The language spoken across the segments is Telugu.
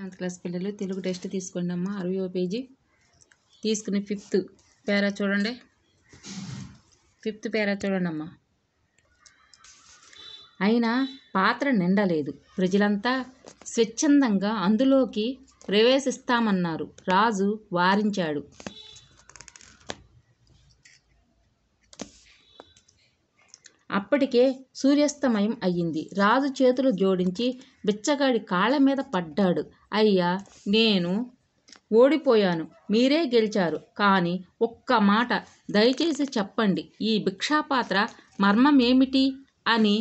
టెన్త్ క్లాస్ పిల్లలు తెలుగు టెస్ట్ తీసుకోండి అమ్మ అరవయో పేజీ తీసుకుని ఫిఫ్త్ పేరా చూడండి ఫిఫ్త్ పేరా చూడండి అమ్మ అయినా పాత్ర నిండలేదు ప్రజలంతా స్వచ్ఛందంగా అందులోకి ప్రవేశిస్తామన్నారు రాజు వారించాడు అప్పటికే సూర్యాస్తమయం అయ్యింది రాజు చేతులు జోడించి బిచ్చగాడి కాళ్ళ మీద పడ్డాడు అయ్యా నేను ఓడిపోయాను మీరే గెలిచారు కానీ ఒక్క మాట దయచేసి చెప్పండి ఈ భిక్షాపాత్ర మర్మమేమిటి అని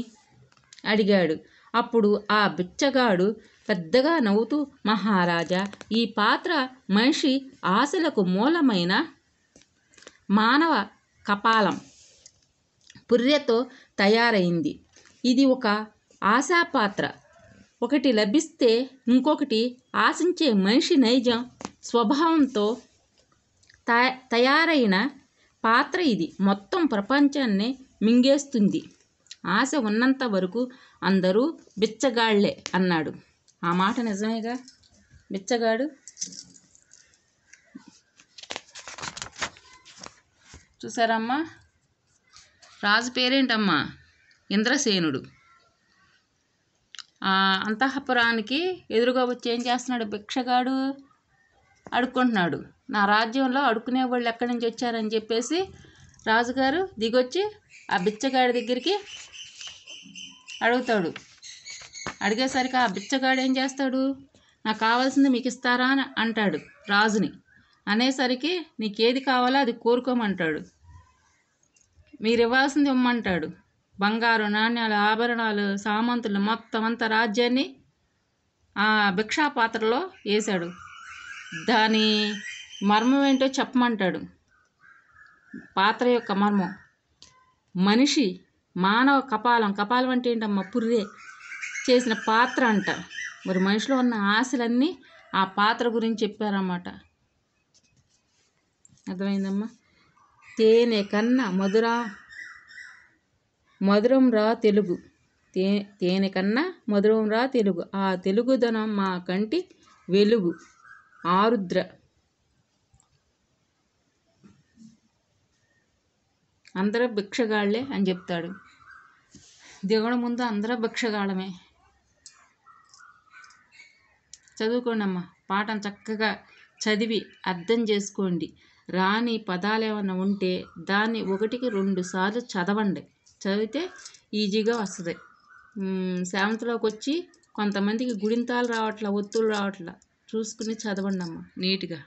అడిగాడు అప్పుడు ఆ బిచ్చగాడు పెద్దగా నవ్వుతూ మహారాజా ఈ పాత్ర మనిషి ఆశలకు మూలమైన మానవ కపాలం పుర్రెతో తయారైంది ఇది ఒక ఆశాపాత్ర ఒకటి లభిస్తే ఇంకొకటి ఆశించే మనిషి నైజం స్వభావంతో తయారైన పాత్ర ఇది మొత్తం ప్రపంచాన్ని మింగేస్తుంది ఆశ ఉన్నంత వరకు అందరూ బిచ్చగాళ్లే అన్నాడు ఆ మాట నిజమేగా బిచ్చగాడు చూసారమ్మా రాజు పేరేంటమ్మా ఇంద్రసేనుడు అంతఃపురానికి ఎదురుగా వచ్చి ఏం చేస్తున్నాడు భిక్షగాడు అడుక్కుంటున్నాడు నా రాజ్యంలో అడుక్కునే వాళ్ళు ఎక్కడి నుంచి వచ్చారని చెప్పేసి రాజుగారు దిగొచ్చి ఆ బిచ్చగాడి దగ్గరికి అడుగుతాడు అడిగేసరికి ఆ బిచ్చగాడు ఏం చేస్తాడు నాకు కావాల్సింది మీకు ఇస్తారా అని అంటాడు రాజుని అనేసరికి నీకేది కావాలో అది కోరుకోమంటాడు మీరివ్వాల్సింది ఇమ్మంటాడు బంగారు నాణ్యాలు ఆభరణాలు సామంతులు మొత్తం అంత రాజ్యాన్ని ఆ భిక్షా పాత్రలో వేశాడు దాని మర్మం ఏంటో చెప్పమంటాడు పాత్ర యొక్క మర్మం మనిషి మానవ కపాలం కపాలం అంటే ఏంటమ్మా పుర్రే చేసిన పాత్ర అంట మరి మనిషిలో ఉన్న ఆశలన్నీ ఆ పాత్ర గురించి చెప్పారన్నమాట అర్థమైందమ్మా తేనె కన్న మధుర రా తెలుగు తే తేనె కన్నా రా తెలుగు ఆ తెలుగుదనం మా కంటి వెలుగు ఆరుద్ర అందర భిక్షగాళ్లే అని చెప్తాడు దిగడం ముందు అందర భిక్షగాళమే చదువుకోండి అమ్మ పాఠం చక్కగా చదివి అర్థం చేసుకోండి రాని పదాలు ఏమైనా ఉంటే దాన్ని ఒకటికి రెండు సార్లు చదవండి చదివితే ఈజీగా వస్తుంది సెవెంత్లోకి వచ్చి కొంతమందికి గుణింతాలు రావట్లా ఒత్తులు రావట్లా చూసుకుని చదవండి అమ్మ నీట్గా